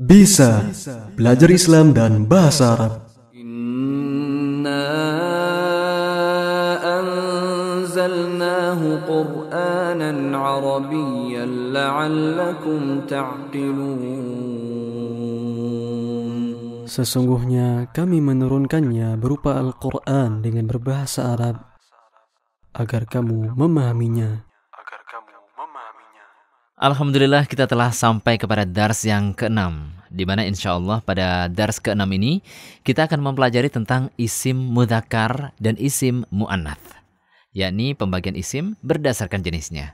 Bisa belajar Islam dan bahasa Arab. Inna anzalnahu Qur'anan Arabiyyan la'allakum ta'qilun. Sesungguhnya kami menurunkannya berupa Al-Qur'an dengan berbahasa Arab agar kamu memahaminya. Alhamdulillah kita telah sampai kepada dars yang keenam. di mana insya Allah pada dars keenam ini kita akan mempelajari tentang isim mudakar dan isim muannath, yakni pembagian isim berdasarkan jenisnya.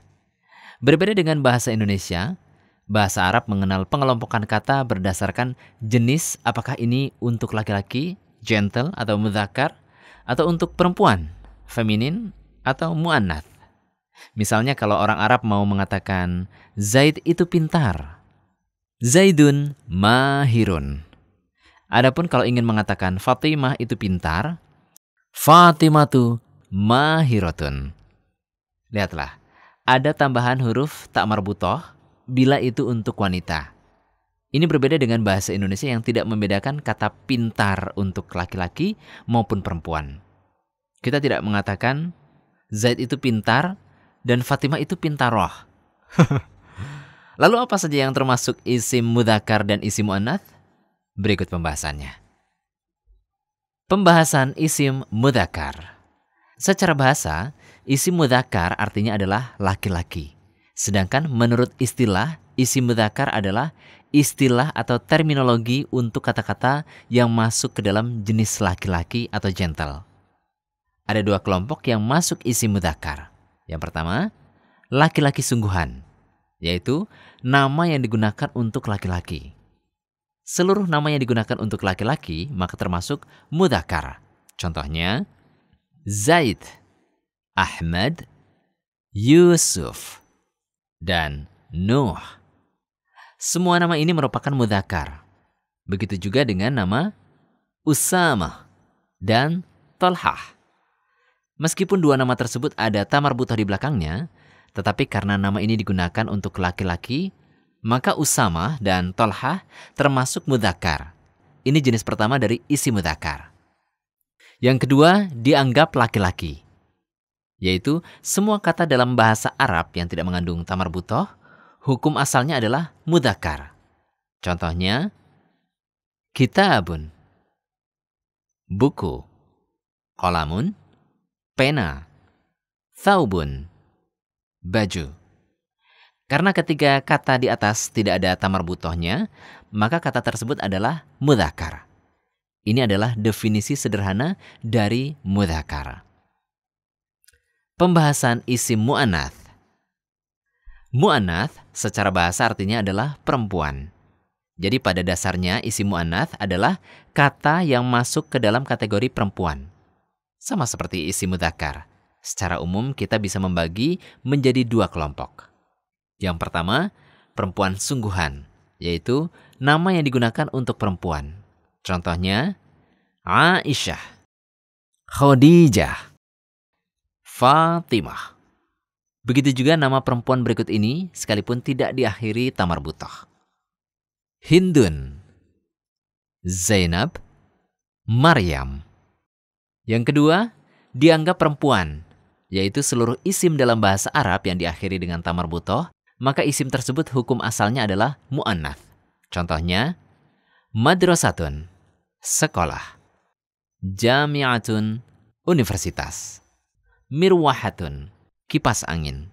Berbeda dengan bahasa Indonesia, bahasa Arab mengenal pengelompokan kata berdasarkan jenis apakah ini untuk laki-laki, gentle atau mudakar, atau untuk perempuan, feminin atau muannath. Misalnya kalau orang Arab mau mengatakan Zaid itu pintar. Zaidun mahirun. Adapun kalau ingin mengatakan Fatimah itu pintar, Fatimatu mahiratun. Lihatlah, ada tambahan huruf tak marbutoh bila itu untuk wanita. Ini berbeda dengan bahasa Indonesia yang tidak membedakan kata pintar untuk laki-laki maupun perempuan. Kita tidak mengatakan Zaid itu pintar dan Fatimah itu pintar pintaroh. Lalu apa saja yang termasuk isim mudakar dan isim mu'annath? Berikut pembahasannya. Pembahasan isim mudakar. Secara bahasa, isim mudakar artinya adalah laki-laki. Sedangkan menurut istilah, isim mudakar adalah istilah atau terminologi untuk kata-kata yang masuk ke dalam jenis laki-laki atau gentle. Ada dua kelompok yang masuk isim mudakar. Yang pertama, laki-laki sungguhan, yaitu nama yang digunakan untuk laki-laki. Seluruh nama yang digunakan untuk laki-laki maka termasuk mudakar. Contohnya, Zaid, Ahmad, Yusuf, dan Nuh. Semua nama ini merupakan mudakar. Begitu juga dengan nama Usama dan Tolhah. Meskipun dua nama tersebut ada Tamar Butoh di belakangnya, tetapi karena nama ini digunakan untuk laki-laki, maka Usama dan Tolha termasuk mudakar. Ini jenis pertama dari isi mudakar. Yang kedua, dianggap laki-laki. Yaitu semua kata dalam bahasa Arab yang tidak mengandung tamar butoh, hukum asalnya adalah mudakar. Contohnya, kitabun, buku, kolamun, pena, thaubun, baju. Karena ketiga kata di atas tidak ada tamar butohnya, maka kata tersebut adalah mudhakar. Ini adalah definisi sederhana dari mudhakar. Pembahasan isi mu'anath. Mu'anath secara bahasa artinya adalah perempuan. Jadi pada dasarnya isi mu'anath adalah kata yang masuk ke dalam kategori perempuan. Sama seperti isi mudakar, secara umum kita bisa membagi menjadi dua kelompok. Yang pertama, perempuan sungguhan, yaitu nama yang digunakan untuk perempuan. Contohnya, Aisyah, Khadijah, Fatimah. Begitu juga nama perempuan berikut ini sekalipun tidak diakhiri tamar butoh. Hindun, Zainab, Maryam, yang kedua, dianggap perempuan, yaitu seluruh isim dalam bahasa Arab yang diakhiri dengan tamar butoh, maka isim tersebut hukum asalnya adalah mu'annath. Contohnya, madrasatun, sekolah. Jami'atun, universitas. Mirwahatun, kipas angin.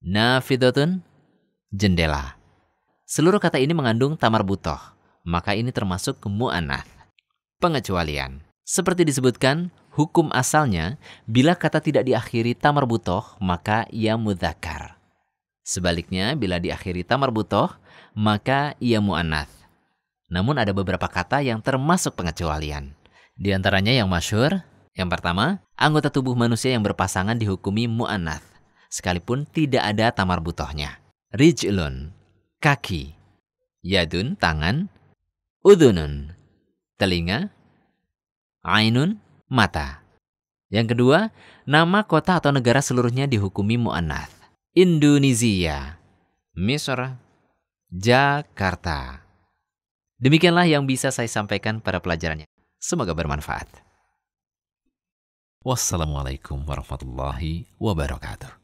Nafidatun, jendela. Seluruh kata ini mengandung tamar butoh, maka ini termasuk mu'anath. Pengecualian. Seperti disebutkan, Hukum asalnya, bila kata tidak diakhiri tamar butoh, maka ia mudhakar. Sebaliknya, bila diakhiri tamar butoh, maka ia mu'anath. Namun ada beberapa kata yang termasuk pengecualian. Di antaranya yang masyur, yang pertama, anggota tubuh manusia yang berpasangan dihukumi mu'anath, sekalipun tidak ada tamar butohnya. Rijlun, kaki. Yadun, tangan. Udunun, telinga. Ainun, mata. Yang kedua, nama kota atau negara seluruhnya dihukumi mu'anath. Indonesia, Misra, Jakarta. Demikianlah yang bisa saya sampaikan pada pelajarannya. Semoga bermanfaat. Wassalamualaikum warahmatullahi wabarakatuh.